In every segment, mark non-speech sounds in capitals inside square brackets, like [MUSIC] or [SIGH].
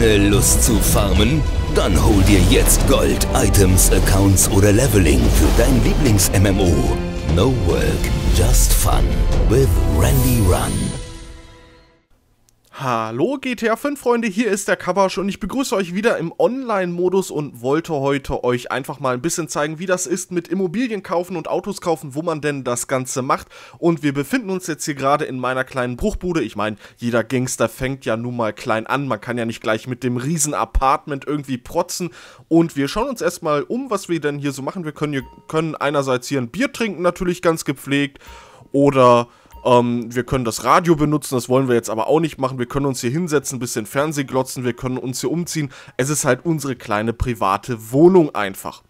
lange Lust zu farmen? Dann hol dir jetzt Gold, Items, Accounts oder Leveling für dein Lieblings-MMO. No Work, Just Fun with Randy Run. Hallo GTA 5 Freunde, hier ist der Kabasch und ich begrüße euch wieder im Online-Modus und wollte heute euch einfach mal ein bisschen zeigen, wie das ist mit Immobilien kaufen und Autos kaufen, wo man denn das Ganze macht. Und wir befinden uns jetzt hier gerade in meiner kleinen Bruchbude. Ich meine, jeder Gangster fängt ja nun mal klein an, man kann ja nicht gleich mit dem riesen Apartment irgendwie protzen. Und wir schauen uns erstmal um, was wir denn hier so machen. Wir können, hier, können einerseits hier ein Bier trinken, natürlich ganz gepflegt, oder ähm, wir können das Radio benutzen, das wollen wir jetzt aber auch nicht machen. Wir können uns hier hinsetzen, ein bisschen Fernseh glotzen, wir können uns hier umziehen. Es ist halt unsere kleine private Wohnung einfach.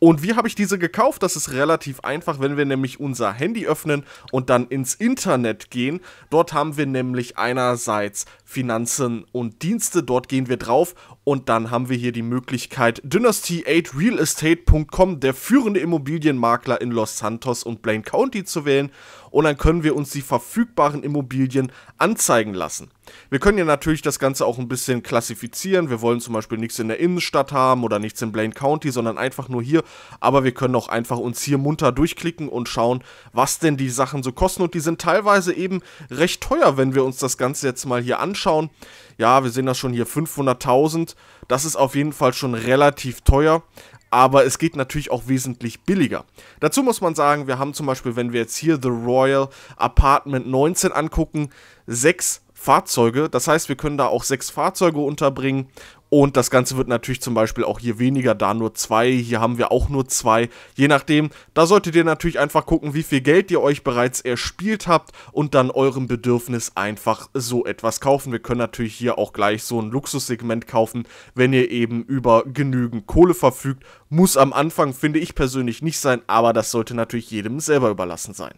Und wie habe ich diese gekauft? Das ist relativ einfach, wenn wir nämlich unser Handy öffnen und dann ins Internet gehen. Dort haben wir nämlich einerseits Finanzen und Dienste, dort gehen wir drauf und dann haben wir hier die Möglichkeit dynasty8realestate.com, der führende Immobilienmakler in Los Santos und Blaine County zu wählen und dann können wir uns die verfügbaren Immobilien anzeigen lassen. Wir können ja natürlich das Ganze auch ein bisschen klassifizieren. Wir wollen zum Beispiel nichts in der Innenstadt haben oder nichts in Blaine County, sondern einfach nur hier. Aber wir können auch einfach uns hier munter durchklicken und schauen, was denn die Sachen so kosten. Und die sind teilweise eben recht teuer, wenn wir uns das Ganze jetzt mal hier anschauen. Ja, wir sehen das schon hier, 500.000. Das ist auf jeden Fall schon relativ teuer aber es geht natürlich auch wesentlich billiger. Dazu muss man sagen, wir haben zum Beispiel, wenn wir jetzt hier The Royal Royal Apartment 19 angucken. Sechs Fahrzeuge. Das heißt, wir können da auch sechs Fahrzeuge unterbringen. Und das Ganze wird natürlich zum Beispiel auch hier weniger, da nur zwei, hier haben wir auch nur zwei. Je nachdem, da solltet ihr natürlich einfach gucken, wie viel Geld ihr euch bereits erspielt habt und dann eurem Bedürfnis einfach so etwas kaufen. Wir können natürlich hier auch gleich so ein Luxussegment kaufen, wenn ihr eben über genügend Kohle verfügt. Muss am Anfang, finde ich persönlich, nicht sein, aber das sollte natürlich jedem selber überlassen sein.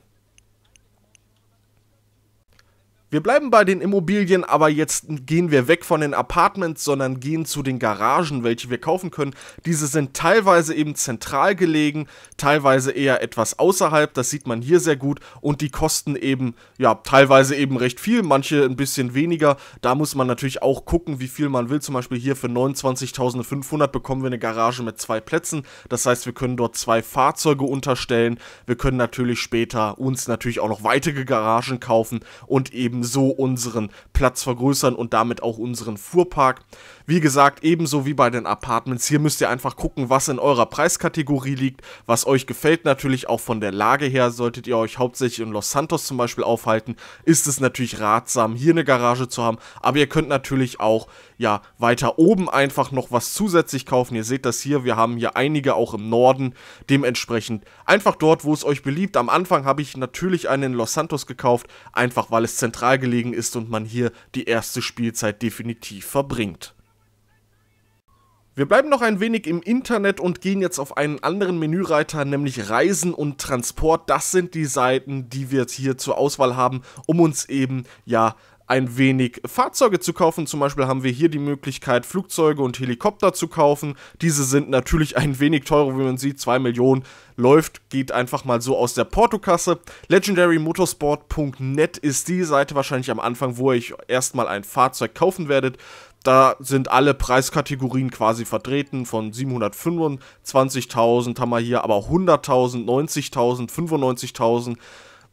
Wir bleiben bei den Immobilien, aber jetzt gehen wir weg von den Apartments, sondern gehen zu den Garagen, welche wir kaufen können. Diese sind teilweise eben zentral gelegen, teilweise eher etwas außerhalb, das sieht man hier sehr gut und die kosten eben, ja, teilweise eben recht viel, manche ein bisschen weniger. Da muss man natürlich auch gucken, wie viel man will. Zum Beispiel hier für 29.500 bekommen wir eine Garage mit zwei Plätzen. Das heißt, wir können dort zwei Fahrzeuge unterstellen. Wir können natürlich später uns natürlich auch noch weitere Garagen kaufen und eben so unseren Platz vergrößern und damit auch unseren Fuhrpark. Wie gesagt, ebenso wie bei den Apartments, hier müsst ihr einfach gucken, was in eurer Preiskategorie liegt, was euch gefällt natürlich auch von der Lage her, solltet ihr euch hauptsächlich in Los Santos zum Beispiel aufhalten, ist es natürlich ratsam, hier eine Garage zu haben, aber ihr könnt natürlich auch, ja, weiter oben einfach noch was zusätzlich kaufen, ihr seht das hier, wir haben hier einige auch im Norden, dementsprechend einfach dort, wo es euch beliebt, am Anfang habe ich natürlich einen in Los Santos gekauft, einfach weil es zentral zentral gelegen ist und man hier die erste Spielzeit definitiv verbringt. Wir bleiben noch ein wenig im Internet und gehen jetzt auf einen anderen Menüreiter, nämlich Reisen und Transport. Das sind die Seiten, die wir jetzt hier zur Auswahl haben, um uns eben ja ein wenig Fahrzeuge zu kaufen. Zum Beispiel haben wir hier die Möglichkeit, Flugzeuge und Helikopter zu kaufen. Diese sind natürlich ein wenig teurer, wie man sieht. 2 Millionen läuft, geht einfach mal so aus der Portokasse. LegendaryMotorsport.net ist die Seite wahrscheinlich am Anfang, wo ihr euch erstmal ein Fahrzeug kaufen werdet. Da sind alle Preiskategorien quasi vertreten, von 725.000 haben wir hier, aber 100.000, 90.000, 95.000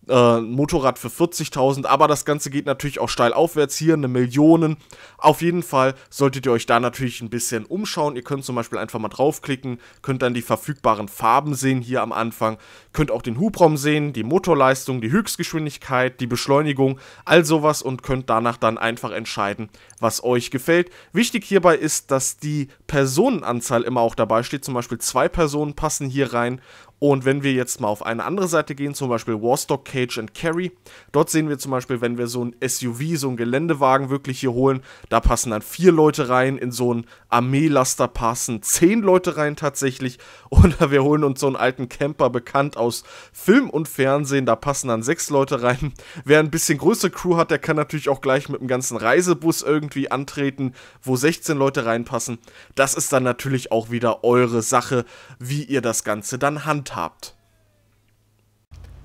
äh, Motorrad für 40.000, aber das Ganze geht natürlich auch steil aufwärts, hier eine Million. Auf jeden Fall solltet ihr euch da natürlich ein bisschen umschauen. Ihr könnt zum Beispiel einfach mal draufklicken, könnt dann die verfügbaren Farben sehen hier am Anfang, könnt auch den Hubraum sehen, die Motorleistung, die Höchstgeschwindigkeit, die Beschleunigung, all sowas und könnt danach dann einfach entscheiden, was euch gefällt. Wichtig hierbei ist, dass die Personenanzahl immer auch dabei steht, zum Beispiel zwei Personen passen hier rein und wenn wir jetzt mal auf eine andere Seite gehen, zum Beispiel Warstock Cage and Carry, dort sehen wir zum Beispiel, wenn wir so ein SUV, so ein Geländewagen wirklich hier holen, da passen dann vier Leute rein, in so ein Armeelaster passen zehn Leute rein tatsächlich. [LAUGHS] Oder wir holen uns so einen alten Camper bekannt aus Film und Fernsehen, da passen dann sechs Leute rein. [LAUGHS] Wer ein bisschen größere Crew hat, der kann natürlich auch gleich mit einem ganzen Reisebus irgendwie antreten, wo 16 Leute reinpassen. Das ist dann natürlich auch wieder eure Sache, wie ihr das Ganze dann handhabt erwartet habt.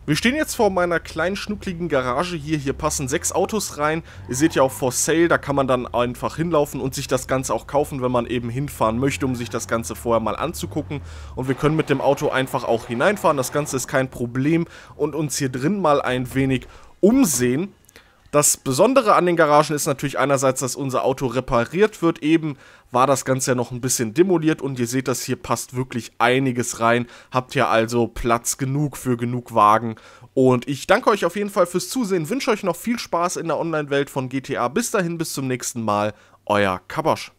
Wir stehen jetzt vor meiner kleinen schnuckligen Garage hier. Hier passen sechs Autos rein. Ihr seht ja auch For Sale, da kann man dann einfach hinlaufen und sich das Ganze auch kaufen, wenn man eben hinfahren möchte, um sich das Ganze vorher mal anzugucken. Und wir können mit dem Auto einfach auch hineinfahren. Das Ganze ist kein Problem und uns hier drin mal ein wenig umsehen. Das Besondere an den Garagen ist natürlich einerseits, dass unser Auto repariert wird. Eben war das Ganze ja noch ein bisschen demoliert und ihr seht das, hier passt wirklich einiges rein. Habt ihr also Platz genug für genug Wagen. Und ich danke euch auf jeden Fall fürs Zusehen, wünsche euch noch viel Spaß in der Online-Welt von GTA. Bis dahin, bis zum nächsten Mal, euer Kabosch.